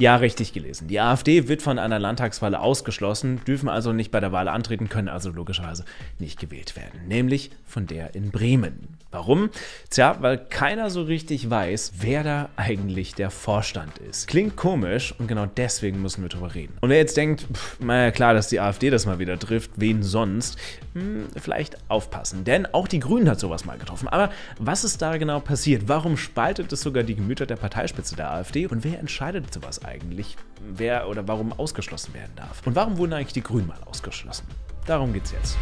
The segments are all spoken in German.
Ja, richtig gelesen. Die AfD wird von einer Landtagswahl ausgeschlossen, dürfen also nicht bei der Wahl antreten, können also logischerweise nicht gewählt werden. Nämlich von der in Bremen. Warum? Tja, weil keiner so richtig weiß, wer da eigentlich der Vorstand ist. Klingt komisch und genau deswegen müssen wir drüber reden. Und wer jetzt denkt, naja klar, dass die AfD das mal wieder trifft, wen sonst, hm, vielleicht aufpassen. Denn auch die Grünen hat sowas mal getroffen. Aber was ist da genau passiert? Warum spaltet es sogar die Gemüter der Parteispitze der AfD? Und wer entscheidet sowas? eigentlich, wer oder warum ausgeschlossen werden darf. Und warum wurden eigentlich die Grünen mal ausgeschlossen? Darum geht's jetzt.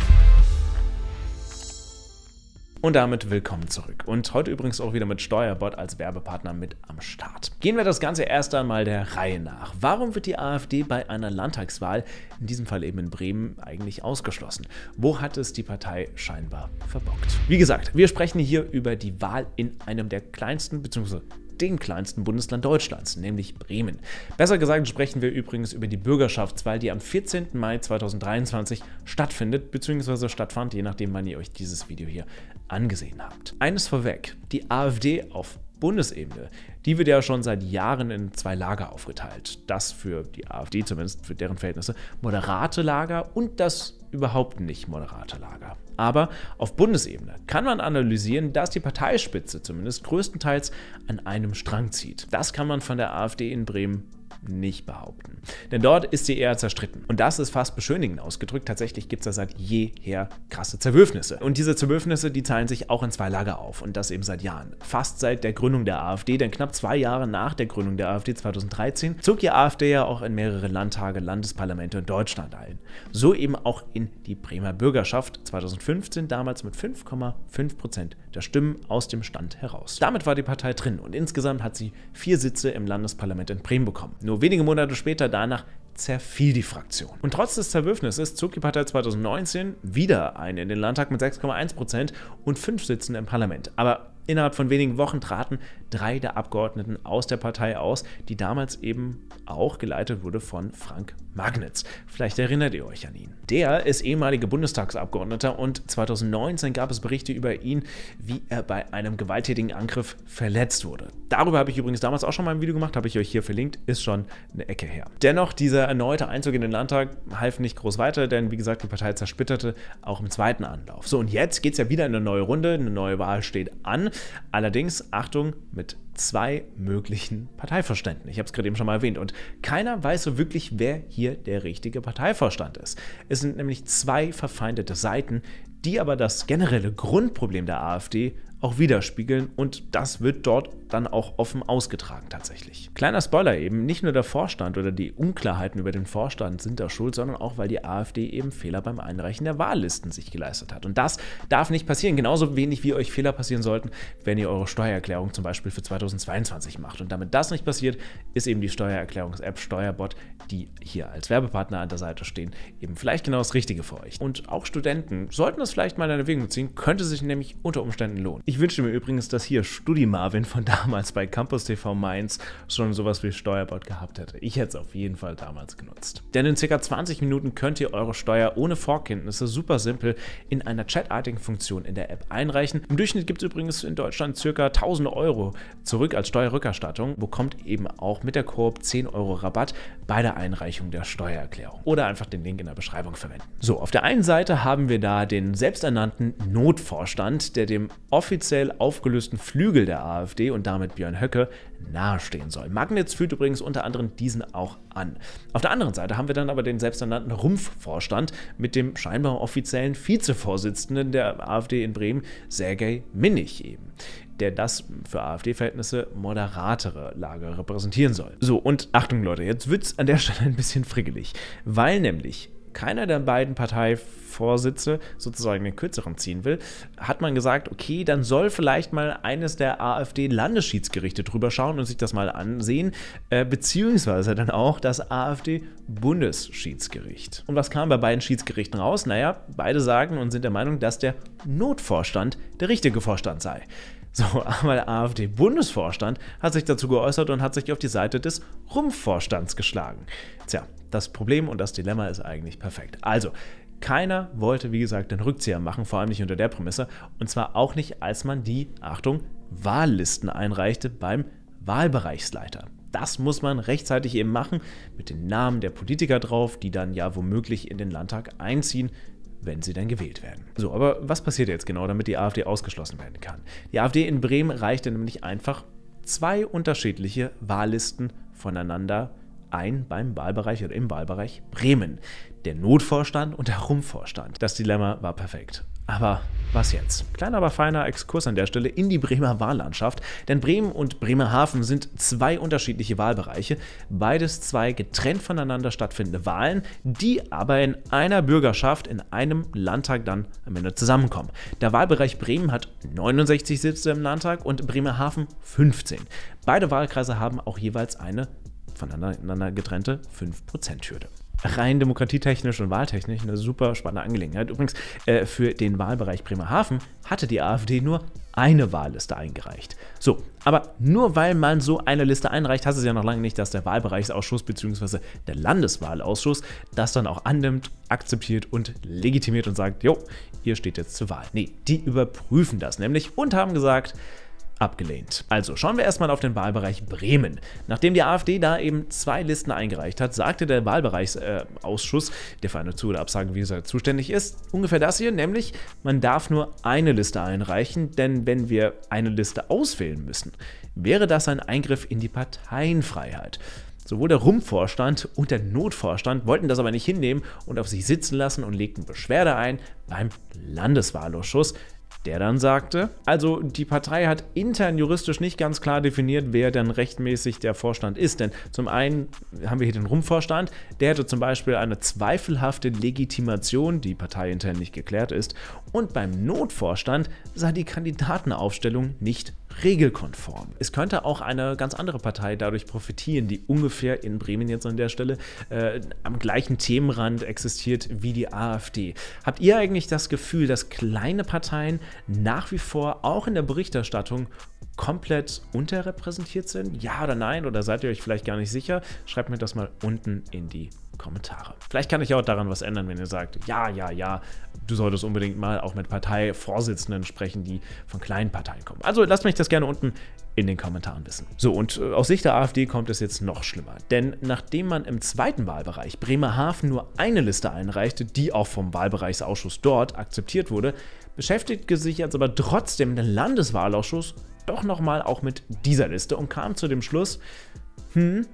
Und damit willkommen zurück. Und heute übrigens auch wieder mit Steuerbot als Werbepartner mit am Start. Gehen wir das Ganze erst einmal der Reihe nach. Warum wird die AfD bei einer Landtagswahl, in diesem Fall eben in Bremen, eigentlich ausgeschlossen? Wo hat es die Partei scheinbar verbockt? Wie gesagt, wir sprechen hier über die Wahl in einem der kleinsten bzw dem kleinsten Bundesland Deutschlands, nämlich Bremen. Besser gesagt sprechen wir übrigens über die Bürgerschaftswahl, die am 14. Mai 2023 stattfindet, bzw. stattfand, je nachdem, wann ihr euch dieses Video hier angesehen habt. Eines vorweg, die AfD auf Bundesebene, die wird ja schon seit Jahren in zwei Lager aufgeteilt. Das für die AfD zumindest, für deren Verhältnisse, moderate Lager und das überhaupt nicht moderate Lager. Aber auf Bundesebene kann man analysieren, dass die Parteispitze zumindest größtenteils an einem Strang zieht. Das kann man von der AfD in Bremen nicht behaupten. Denn dort ist sie eher zerstritten. Und das ist fast beschönigend ausgedrückt. Tatsächlich gibt es da seit jeher krasse Zerwürfnisse. Und diese Zerwürfnisse, die zahlen sich auch in zwei Lager auf. Und das eben seit Jahren. Fast seit der Gründung der AfD, denn knapp zwei Jahre nach der Gründung der AfD 2013 zog die AfD ja auch in mehrere Landtage, Landesparlamente in Deutschland ein. So eben auch in die Bremer Bürgerschaft 2015, damals mit 5,5 Prozent der Stimmen aus dem Stand heraus. Damit war die Partei drin und insgesamt hat sie vier Sitze im Landesparlament in Bremen bekommen. Nur wenige Monate später danach zerfiel die Fraktion. Und trotz des Zerwürfnisses zog die Partei 2019 wieder ein in den Landtag mit 6,1% und fünf Sitzen im Parlament. Aber innerhalb von wenigen Wochen traten drei der Abgeordneten aus der Partei aus, die damals eben auch geleitet wurde von Frank Magnitz. Vielleicht erinnert ihr euch an ihn. Der ist ehemaliger Bundestagsabgeordneter und 2019 gab es Berichte über ihn, wie er bei einem gewalttätigen Angriff verletzt wurde. Darüber habe ich übrigens damals auch schon mal ein Video gemacht, habe ich euch hier verlinkt, ist schon eine Ecke her. Dennoch, dieser erneute Einzug in den Landtag half nicht groß weiter, denn wie gesagt, die Partei zersplitterte auch im zweiten Anlauf. So, und jetzt geht es ja wieder in eine neue Runde, eine neue Wahl steht an. Allerdings, Achtung, mit zwei möglichen Parteivorständen. Ich habe es gerade eben schon mal erwähnt. Und keiner weiß so wirklich, wer hier der richtige Parteivorstand ist. Es sind nämlich zwei verfeindete Seiten, die aber das generelle Grundproblem der AfD auch widerspiegeln. Und das wird dort dann auch offen ausgetragen tatsächlich. Kleiner Spoiler eben, nicht nur der Vorstand oder die Unklarheiten über den Vorstand sind da schuld, sondern auch, weil die AfD eben Fehler beim Einreichen der Wahllisten sich geleistet hat. Und das darf nicht passieren, genauso wenig wie euch Fehler passieren sollten, wenn ihr eure Steuererklärung zum Beispiel für 2022 macht. Und damit das nicht passiert, ist eben die Steuererklärungs-App Steuerbot, die hier als Werbepartner an der Seite stehen, eben vielleicht genau das Richtige für euch. Und auch Studenten sollten das vielleicht mal in Erwägung ziehen, könnte sich nämlich unter Umständen lohnen. Ich wünsche mir übrigens, dass hier Studi Marvin von da damals bei Campus TV Mainz schon sowas wie Steuerbot gehabt hätte. Ich hätte es auf jeden Fall damals genutzt. Denn in ca. 20 Minuten könnt ihr eure Steuer ohne Vorkenntnisse super simpel in einer chatartigen Funktion in der App einreichen. Im Durchschnitt gibt es übrigens in Deutschland ca. 1000 Euro zurück als Steuerrückerstattung, bekommt eben auch mit der Koop 10 Euro Rabatt bei der Einreichung der Steuererklärung. Oder einfach den Link in der Beschreibung verwenden. So, auf der einen Seite haben wir da den selbsternannten Notvorstand, der dem offiziell aufgelösten Flügel der AfD und damit Björn Höcke nahestehen soll. Magnitz fühlt übrigens unter anderem diesen auch an. Auf der anderen Seite haben wir dann aber den selbsternannten Rumpfvorstand mit dem scheinbar offiziellen Vizevorsitzenden der AfD in Bremen, Sergei Minnig eben der das für AfD-Verhältnisse moderatere Lager repräsentieren soll. So, und Achtung Leute, jetzt wird es an der Stelle ein bisschen friggelig, weil nämlich keiner der beiden Parteivorsitze sozusagen den kürzeren ziehen will, hat man gesagt, okay, dann soll vielleicht mal eines der AfD-Landesschiedsgerichte drüber schauen und sich das mal ansehen, äh, beziehungsweise dann auch das AfD-Bundesschiedsgericht. Und was kam bei beiden Schiedsgerichten raus? Naja, beide sagen und sind der Meinung, dass der Notvorstand der richtige Vorstand sei. So, aber der AfD-Bundesvorstand hat sich dazu geäußert und hat sich auf die Seite des Rumpfvorstands geschlagen. Tja, das Problem und das Dilemma ist eigentlich perfekt. Also, keiner wollte, wie gesagt, den Rückzieher machen, vor allem nicht unter der Prämisse. Und zwar auch nicht, als man die, Achtung, Wahllisten einreichte beim Wahlbereichsleiter. Das muss man rechtzeitig eben machen, mit den Namen der Politiker drauf, die dann ja womöglich in den Landtag einziehen, wenn sie dann gewählt werden. So, aber was passiert jetzt genau, damit die AfD ausgeschlossen werden kann? Die AfD in Bremen reichte nämlich einfach zwei unterschiedliche Wahllisten voneinander ein beim Wahlbereich oder im Wahlbereich Bremen. Der Notvorstand und der Rumvorstand. Das Dilemma war perfekt. Aber was jetzt? Kleiner, aber feiner Exkurs an der Stelle in die Bremer Wahllandschaft, denn Bremen und Bremerhaven sind zwei unterschiedliche Wahlbereiche, beides zwei getrennt voneinander stattfindende Wahlen, die aber in einer Bürgerschaft, in einem Landtag dann am Ende zusammenkommen. Der Wahlbereich Bremen hat 69 Sitze im Landtag und Bremerhaven 15. Beide Wahlkreise haben auch jeweils eine voneinander getrennte 5%-Hürde rein demokratietechnisch und wahltechnisch eine super spannende Angelegenheit. Übrigens, äh, für den Wahlbereich Bremerhaven hatte die AfD nur eine Wahlliste eingereicht. So, aber nur weil man so eine Liste einreicht, heißt es ja noch lange nicht, dass der Wahlbereichsausschuss bzw. der Landeswahlausschuss das dann auch annimmt, akzeptiert und legitimiert und sagt, jo, ihr steht jetzt zur Wahl. Nee, die überprüfen das nämlich und haben gesagt, abgelehnt. Also schauen wir erstmal auf den Wahlbereich Bremen. Nachdem die AfD da eben zwei Listen eingereicht hat, sagte der Wahlbereichsausschuss, äh, der für eine Zu- oder Absage wie gesagt, zuständig ist, ungefähr das hier, nämlich man darf nur eine Liste einreichen, denn wenn wir eine Liste auswählen müssen, wäre das ein Eingriff in die Parteienfreiheit. Sowohl der Rumpfvorstand und der Notvorstand wollten das aber nicht hinnehmen und auf sich sitzen lassen und legten Beschwerde ein beim Landeswahlausschuss, der dann sagte, also die Partei hat intern juristisch nicht ganz klar definiert, wer denn rechtmäßig der Vorstand ist. Denn zum einen haben wir hier den Rumvorstand, der hätte zum Beispiel eine zweifelhafte Legitimation, die parteiintern nicht geklärt ist. Und beim Notvorstand sei die Kandidatenaufstellung nicht regelkonform. Es könnte auch eine ganz andere Partei dadurch profitieren, die ungefähr in Bremen jetzt an der Stelle äh, am gleichen Themenrand existiert wie die AfD. Habt ihr eigentlich das Gefühl, dass kleine Parteien nach wie vor auch in der Berichterstattung komplett unterrepräsentiert sind? Ja oder nein? Oder seid ihr euch vielleicht gar nicht sicher? Schreibt mir das mal unten in die Kommentare. Vielleicht kann ich auch daran was ändern, wenn ihr sagt, ja, ja, ja, du solltest unbedingt mal auch mit Parteivorsitzenden sprechen, die von kleinen Parteien kommen. Also lasst mich das gerne unten in den Kommentaren wissen. So, und äh, aus Sicht der AfD kommt es jetzt noch schlimmer. Denn nachdem man im zweiten Wahlbereich Bremerhaven nur eine Liste einreichte, die auch vom Wahlbereichsausschuss dort akzeptiert wurde, beschäftigte sich jetzt aber trotzdem der Landeswahlausschuss doch nochmal auch mit dieser Liste und kam zu dem Schluss, hm,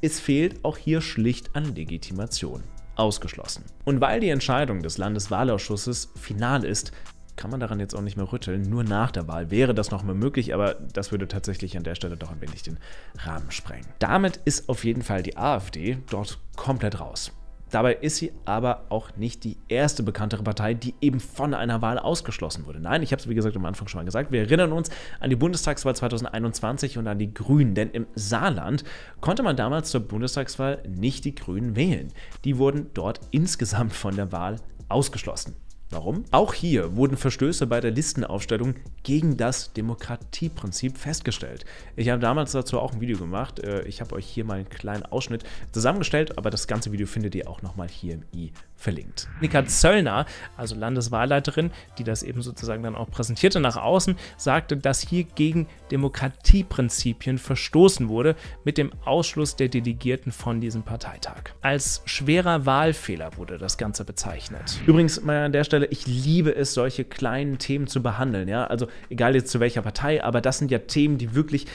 es fehlt auch hier schlicht an Legitimation. Ausgeschlossen. Und weil die Entscheidung des Landeswahlausschusses final ist, kann man daran jetzt auch nicht mehr rütteln. Nur nach der Wahl wäre das nochmal möglich, aber das würde tatsächlich an der Stelle doch ein wenig den Rahmen sprengen. Damit ist auf jeden Fall die AfD dort komplett raus. Dabei ist sie aber auch nicht die erste bekanntere Partei, die eben von einer Wahl ausgeschlossen wurde. Nein, ich habe es wie gesagt am Anfang schon mal gesagt. Wir erinnern uns an die Bundestagswahl 2021 und an die Grünen, denn im Saarland konnte man damals zur Bundestagswahl nicht die Grünen wählen. Die wurden dort insgesamt von der Wahl ausgeschlossen. Warum? Auch hier wurden Verstöße bei der Listenaufstellung gegen das Demokratieprinzip festgestellt. Ich habe damals dazu auch ein Video gemacht. Äh, ich habe euch hier mal einen kleinen Ausschnitt zusammengestellt, aber das ganze Video findet ihr auch nochmal hier im i verlinkt. Nika Zöllner, also Landeswahlleiterin, die das eben sozusagen dann auch präsentierte nach außen, sagte, dass hier gegen Demokratieprinzipien verstoßen wurde mit dem Ausschluss der Delegierten von diesem Parteitag. Als schwerer Wahlfehler wurde das Ganze bezeichnet. Übrigens mal an der Stelle Stelle, ich liebe es, solche kleinen Themen zu behandeln. Ja? Also egal jetzt zu welcher Partei, aber das sind ja Themen, die wirklich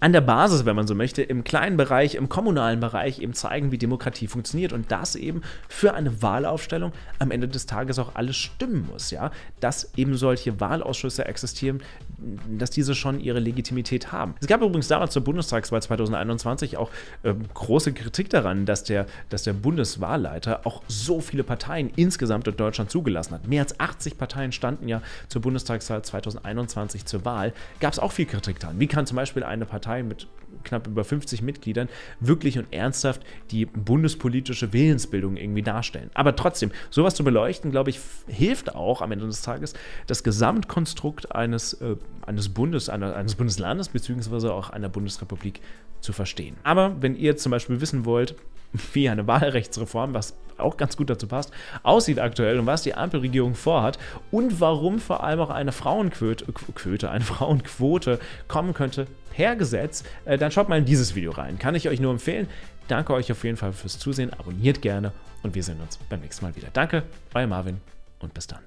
an der Basis, wenn man so möchte, im kleinen Bereich, im kommunalen Bereich eben zeigen, wie Demokratie funktioniert und dass eben für eine Wahlaufstellung am Ende des Tages auch alles stimmen muss, ja, dass eben solche Wahlausschüsse existieren, dass diese schon ihre Legitimität haben. Es gab übrigens damals zur Bundestagswahl 2021 auch äh, große Kritik daran, dass der, dass der Bundeswahlleiter auch so viele Parteien insgesamt in Deutschland zugelassen hat. Mehr als 80 Parteien standen ja zur Bundestagswahl 2021 zur Wahl. Gab es auch viel Kritik daran. Wie kann zum Beispiel eine Partei mit knapp über 50 Mitgliedern wirklich und ernsthaft die bundespolitische Willensbildung irgendwie darstellen. Aber trotzdem, sowas zu beleuchten, glaube ich, hilft auch am Ende des Tages, das Gesamtkonstrukt eines äh, eines Bundes, einer, eines Bundeslandes beziehungsweise auch einer Bundesrepublik zu verstehen. Aber wenn ihr zum Beispiel wissen wollt, wie eine Wahlrechtsreform, was auch ganz gut dazu passt, aussieht aktuell und was die Ampelregierung vorhat und warum vor allem auch eine Frauenquote, Quote, eine Frauenquote kommen könnte per Gesetz, äh, dann schaut mal in dieses Video rein. Kann ich euch nur empfehlen. Danke euch auf jeden Fall fürs Zusehen, abonniert gerne und wir sehen uns beim nächsten Mal wieder. Danke, euer Marvin und bis dann.